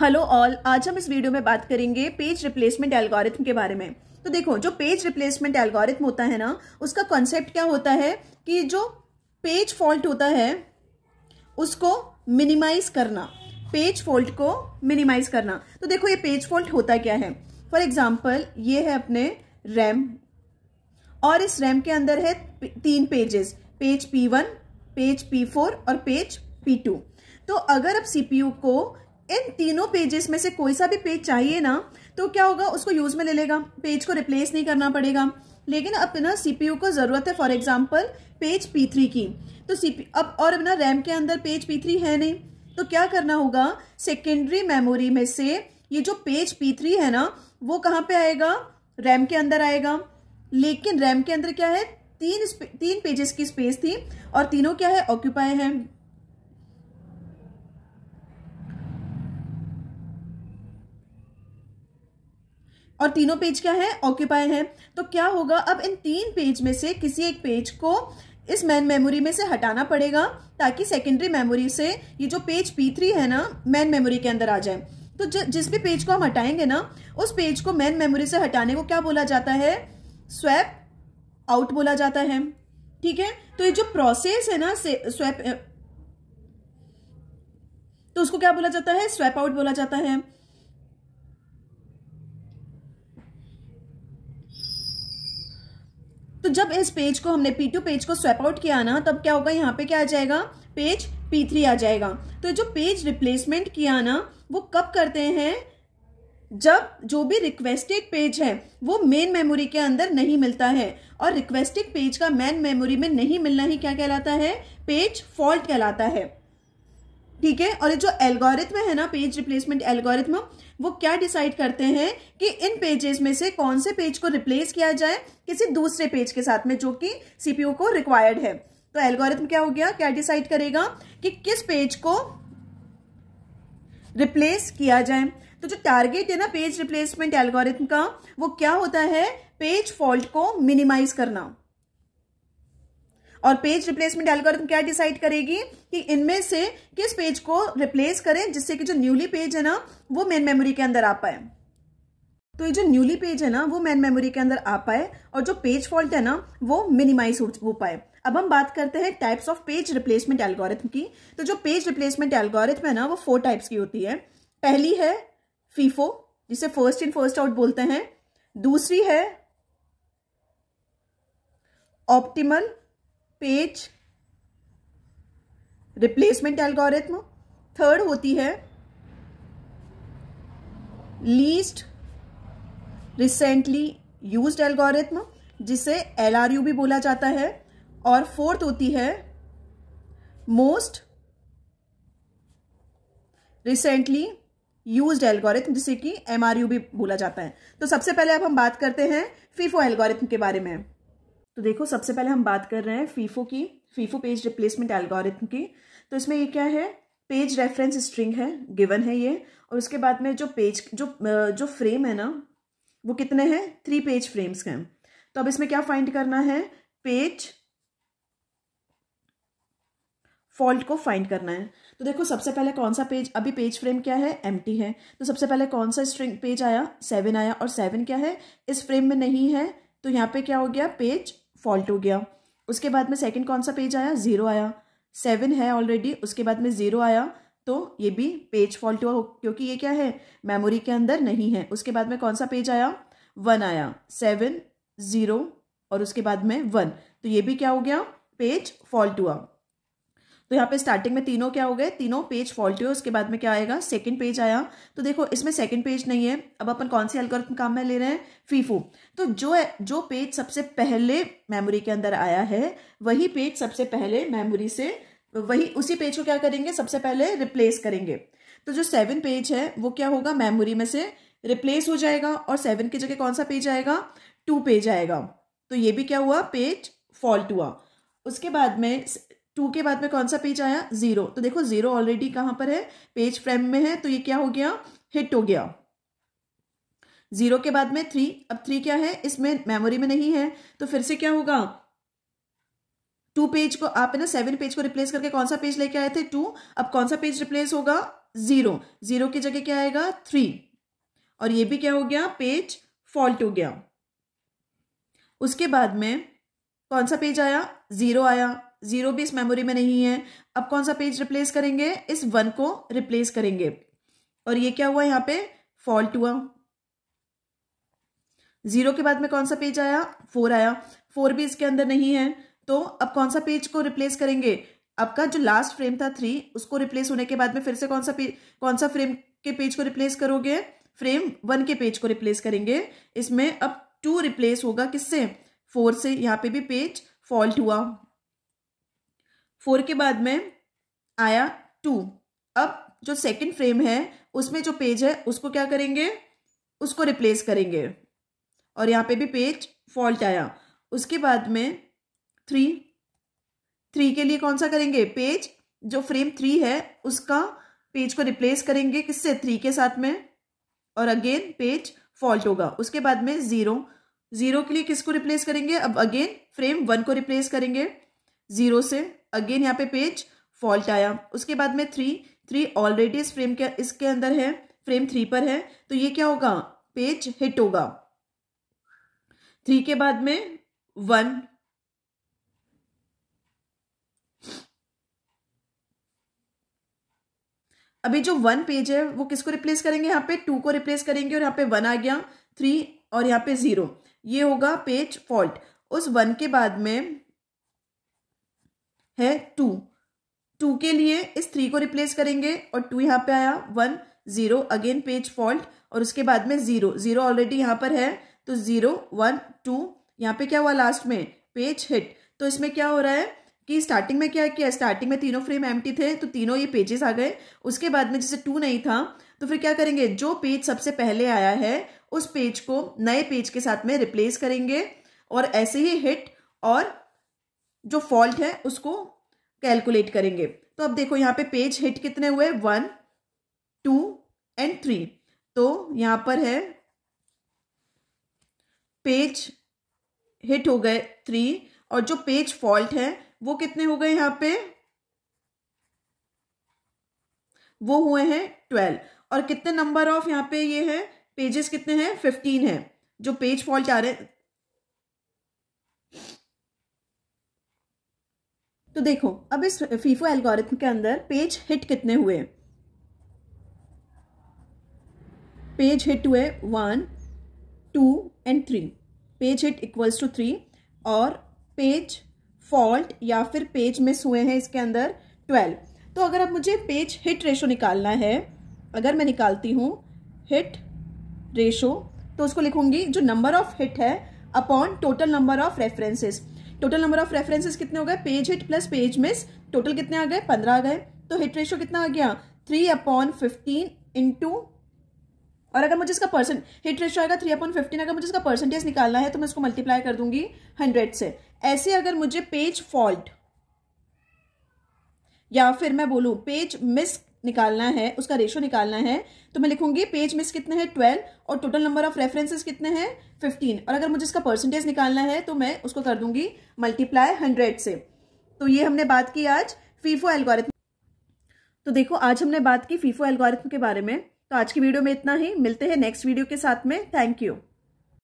hello all आज हम इस वीडियो में बात करेंगे पेज रिप्लेसमेंट एल्गोरिथम के बारे में तो देखो जो पेज रिप्लेसमेंट एल्गोरिथम होता है ना उसका कॉन्सेप्ट क्या होता है कि जो पेज फॉल्ट होता है उसको मिनिमाइज करना पेज फॉल्ट को मिनिमाइज करना तो देखो ये पेज फॉल्ट होता क्या है फॉर एग्जाम्पल ये है अपने रैम और इस रैम के अंदर है तीन pages page P one page P four और पेज पी टू तो अगर आप सीपीयू को इन तीनों पेजेस में से कोई सा भी पेज चाहिए ना तो क्या होगा उसको यूज़ में ले लेगा पेज को रिप्लेस नहीं करना पड़ेगा लेकिन अब ना सीपीयू को ज़रूरत है for example page P three की तो सी अब और ना रैम के अंदर पेज पी थ्री है नहीं तो क्या करना होगा सेकेंडरी मेमोरी में से ये जो पेज पी थ्री है ना वो कहाँ पे आएगा रैम के अंदर आएगा लेकिन रैम के अंदर क्या है तीन तीन पेजेस की स्पेस थी और तीनों क्या है ऑक्यूपाई है और तीनों पेज क्या है ऑक्यूपाई है तो क्या होगा अब इन तीन पेज में से किसी एक पेज को इस मैन मेमोरी में से हटाना पड़ेगा ताकि सेकेंडरी मेमोरी से ये जो पेज P3 है ना मैन मेमोरी के अंदर आ जाए तो ज, जिस भी पेज को हम हटाएंगे ना उस पेज को मैन मेमोरी से हटाने को क्या बोला जाता है स्वैप आउट बोला जाता है ठीक है तो ये जो प्रोसेस है ना स्वैप तो उसको क्या बोला जाता है स्वैप आउट बोला जाता है तो जब इस पेज को हमने पी टू पेज को स्वेप आउट किया ना तब क्या होगा यहाँ पे क्या आ जाएगा पेज पी थ्री आ जाएगा तो जो पेज रिप्लेसमेंट किया ना वो कब करते हैं जब जो भी रिक्वेस्टेड पेज है वो मेन मेमोरी के अंदर नहीं मिलता है और रिक्वेस्टेड पेज का मेन मेमोरी में नहीं मिलना ही क्या कहलाता है पेज फॉल्ट कहलाता है ठीक है और ये जो एल्गोरिथम है ना पेज रिप्लेसमेंट एल्गोरिथम वो क्या डिसाइड करते हैं कि इन पेजेस में से कौन से पेज को रिप्लेस किया जाए किसी दूसरे पेज के साथ में जो कि सीपीयू को रिक्वायर्ड है तो एल्गोरिथम क्या हो गया क्या डिसाइड करेगा कि किस पेज को रिप्लेस किया जाए तो जो टारगेट है ना पेज रिप्लेसमेंट एल्गोरिथम का वो क्या होता है पेज फॉल्ट को मिनिमाइज करना और पेज रिप्लेसमेंट एल्गोरिथम क्या डिसाइड करेगी कि इनमें से किस पेज को रिप्लेस करें जिससे कि जो न्यूली पेज है ना वो मेन मेमोरी के अंदर आ पाए तो ये जो न्यूली पेज है ना वो मेन मेमोरी के अंदर आ पाए और जो पेज फॉल्ट है ना वो मिनिमाइज हो पाए अब हम बात करते हैं types of page replacement algorithm की तो जो पेज रिप्लेसमेंट एल्गोरिथम है ना वो फोर टाइप्स की होती है पहली है फीफो जिसे फर्स्ट इन फर्स्ट आउट बोलते हैं दूसरी है optimal page replacement algorithm third होती है लीस्ट रिसेंटली यूज्ड एल्गोरिथम जिसे एलआरयू भी बोला जाता है और फोर्थ होती है मोस्ट रिसेंटली यूज्ड एल्गोरिथम जिसे कि एमआरयू भी बोला जाता है तो सबसे पहले अब हम बात करते हैं फीफो एल्गोरिथम के बारे में तो देखो सबसे पहले हम बात कर रहे हैं फीफो की फीफो पेज रिप्लेसमेंट एल्गोरिथम की तो इसमें ये क्या है पेज रेफरेंस स्ट्रिंग है गिवन है ये और उसके बाद में जो पेज जो जो फ्रेम है ना वो कितने हैं थ्री पेज फ्रेम्स हैं तो अब इसमें क्या फाइंड करना है पेज फॉल्ट को फाइंड करना है तो देखो सबसे पहले कौन सा पेज अभी पेज फ्रेम क्या है एम है तो सबसे पहले कौन सा स्ट्रिंग पेज आया सेवन आया और सेवन क्या है इस फ्रेम में नहीं है तो यहाँ पे क्या हो गया पेज फॉल्ट हो गया उसके बाद में सेकंड कौन सा पेज आया ज़ीरो आया सेवन है ऑलरेडी उसके बाद में ज़ीरो आया तो ये भी पेज फॉल्ट हुआ क्योंकि ये क्या है मेमोरी के अंदर नहीं है उसके बाद में कौन सा पेज आया वन आया सेवन ज़ीरो और उसके बाद में वन तो ये भी क्या हो गया पेज फॉल्ट हुआ तो यहाँ पे स्टार्टिंग में तीनों क्या हो गए तीनों पेज फॉल्टी हो उसके बाद में क्या आएगा सेकंड पेज आया तो देखो इसमें सेकंड पेज नहीं है अब अपन कौन सी एल्गोरिथम काम में ले रहे हैं फीफो तो जो जो पेज सबसे पहले मेमोरी के अंदर आया है वही पेज सबसे पहले मेमोरी से वही उसी पेज को क्या करेंगे सबसे पहले रिप्लेस करेंगे तो जो सेवन पेज है वो क्या होगा मेमोरी में से रिप्लेस हो जाएगा और सेवन की जगह कौन सा पेज आएगा टू पेज आएगा तो ये भी क्या हुआ पेज फॉल्ट हुआ उसके बाद में टू के बाद में कौन सा पेज आया जीरो तो देखो जीरो ऑलरेडी कहां पर है पेज फ्रेम में है तो ये क्या हो गया हिट हो गया जीरो के बाद में थ्री अब थ्री क्या है इसमें मेमोरी में नहीं है तो फिर से क्या होगा टू पेज को आप है ना सेवन पेज को रिप्लेस करके कौन सा पेज लेके आए थे टू अब कौन सा पेज रिप्लेस होगा जीरो जीरो की जगह क्या आएगा थ्री और ये भी क्या हो गया पेज फॉल्ट हो गया उसके बाद में कौन सा पेज आया जीरो आया जीरो भी इस मेमोरी में नहीं है अब कौन सा पेज रिप्लेस करेंगे इस वन को रिप्लेस करेंगे और ये क्या हुआ यहाँ पे फॉल्ट हुआ जीरो के बाद में कौन सा पेज आया फोर आया फोर भी इसके अंदर नहीं है तो अब कौन सा पेज को रिप्लेस करेंगे आपका जो लास्ट फ्रेम था थ्री उसको रिप्लेस होने के बाद में फिर से कौन सा पेज कौन सा फ्रेम के पेज को रिप्लेस करोगे फ्रेम वन के पेज को रिप्लेस करेंगे इसमें अब टू रिप्लेस होगा किससे फोर से यहाँ पे भी पेज फॉल्ट हुआ फोर के बाद में आया टू अब जो सेकंड फ्रेम है उसमें जो पेज है उसको क्या करेंगे उसको रिप्लेस करेंगे और यहाँ पे भी पेज फॉल्ट आया उसके बाद में थ्री थ्री के लिए कौन सा करेंगे पेज जो फ्रेम थ्री है उसका पेज को रिप्लेस करेंगे किससे थ्री के साथ में और अगेन पेज फॉल्ट होगा उसके बाद में ज़ीरो ज़ीरो के लिए किसको रिप्लेस करेंगे अब अगेन फ्रेम वन को रिप्लेस करेंगे जीरो से अगेन यहाँ पे पेज फॉल्ट आया उसके बाद में थ्री थ्री ऑलरेडी इस फ्रेम के इसके अंदर है फ्रेम थ्री पर है तो ये क्या होगा पेज हिट होगा थ्री के बाद में वन अभी जो वन पेज है वो किसको रिप्लेस करेंगे यहाँ पे टू को रिप्लेस करेंगे और यहाँ पे वन आ गया थ्री और यहाँ पे जीरो ये होगा पेज फॉल्ट उस वन के बाद में है टू टू के लिए इस थ्री को रिप्लेस करेंगे और टू यहाँ पे आया one zero again page fault और उसके बाद में जीरो जीरो ऑलरेडी यहाँ पर है तो जीरो वन टू यहाँ पे क्या हुआ लास्ट में पेज हिट तो इसमें क्या हो रहा है कि स्टार्टिंग में क्या किया स्टार्टिंग में तीनों फ्रेम एम थे तो तीनों ये पेजेस आ गए उसके बाद में जैसे टू नहीं था तो फिर क्या करेंगे जो पेज सबसे पहले आया है उस पेज को नए पेज के साथ में रिप्लेस करेंगे और ऐसे ही हिट और जो फॉल्ट है उसको कैलकुलेट करेंगे तो अब देखो यहाँ पे पेज हिट कितने हुए वन टू एंड थ्री तो यहाँ पर है पेज हिट हो गए थ्री और जो पेज फॉल्ट है वो कितने हो गए यहाँ पे वो हुए हैं ट्वेल्व और कितने नंबर ऑफ यहाँ पे ये है पेजेस कितने हैं फिफ्टीन है जो पेज फॉल्ट आ रहे तो देखो अब इस फीफो एल्गोरिथम के अंदर पेज हिट कितने हुए पेज हिट हुए one two and three page hit equals to three और पेज फॉल्ट या फिर पेज मिस हुए हैं इसके अंदर ट्वेल्व तो अगर अब मुझे पेज हिट रेशो निकालना है अगर मैं निकालती हूँ हिट रेशो तो उसको लिखूंगी जो नंबर ऑफ हिट है upon total number of references total number of references कितने हो गए page hit plus page miss total कितने आ गए पंद्रह आ गए तो हिट रेशियो कितना आ गया थ्री अपॉन फिफ्टीन इंटू और अगर मुझे इसका परसेंट हिट रेशियो आएगा थ्री अपॉन फिफ्टीन अगर मुझे इसका परसेंटेज निकालना है तो मैं इसको मल्टीप्लाई कर दूंगी हंड्रेड से ऐसे अगर मुझे पेज फॉल्ट या फिर मैं बोलूं पेज मिस निकालना है उसका रेशो निकालना है तो मैं लिखूंगी पेज मिस कितने हैं ट्वेल्व और टोटल नंबर ऑफ रेफरेंसेस कितने हैं फिफ्टीन और अगर मुझे इसका परसेंटेज निकालना है तो मैं उसको कर दूंगी मल्टीप्लाई हंड्रेड से तो ये हमने बात की आज फीफो एल्गोरिथम तो देखो आज हमने बात की फीफो एल्गोरिथम के बारे में तो आज की वीडियो में इतना ही मिलते हैं नेक्स्ट वीडियो के साथ में थैंक यू